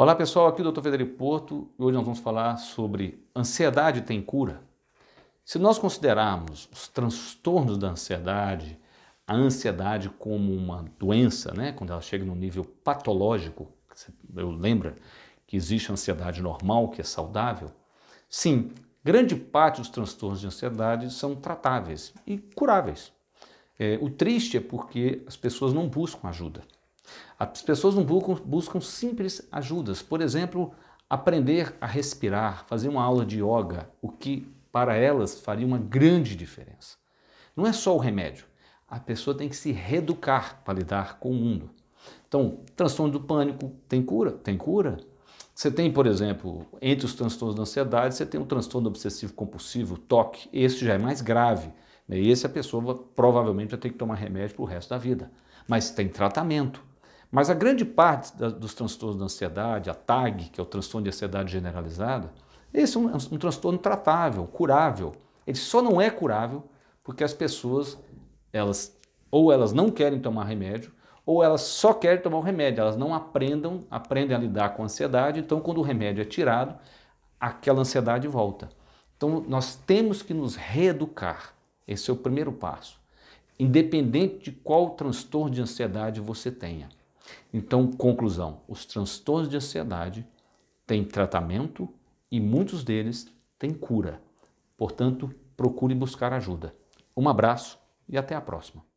Olá pessoal, aqui é o Dr. Federico Porto e hoje nós vamos falar sobre ansiedade tem cura. Se nós considerarmos os transtornos da ansiedade, a ansiedade como uma doença, né, quando ela chega no nível patológico, eu lembro que existe ansiedade normal, que é saudável, sim, grande parte dos transtornos de ansiedade são tratáveis e curáveis. É, o triste é porque as pessoas não buscam ajuda. As pessoas não buscam, buscam simples ajudas, por exemplo, aprender a respirar, fazer uma aula de yoga, o que para elas faria uma grande diferença. Não é só o remédio, a pessoa tem que se reeducar para lidar com o mundo. Então, transtorno do pânico tem cura? Tem cura. Você tem, por exemplo, entre os transtornos da ansiedade, você tem um transtorno obsessivo compulsivo, toque, esse já é mais grave. Né? E esse a pessoa provavelmente vai ter que tomar remédio para o resto da vida. Mas tem tratamento. Mas a grande parte da, dos transtornos da ansiedade, a TAG, que é o transtorno de ansiedade generalizada, esse é, é um, um transtorno tratável, curável. Ele só não é curável porque as pessoas, elas ou elas não querem tomar remédio, ou elas só querem tomar o remédio, elas não aprendam, aprendem a lidar com a ansiedade, então quando o remédio é tirado, aquela ansiedade volta. Então nós temos que nos reeducar. Esse é o primeiro passo. Independente de qual transtorno de ansiedade você tenha. Então, conclusão: os transtornos de ansiedade têm tratamento e muitos deles têm cura. Portanto, procure buscar ajuda. Um abraço e até a próxima.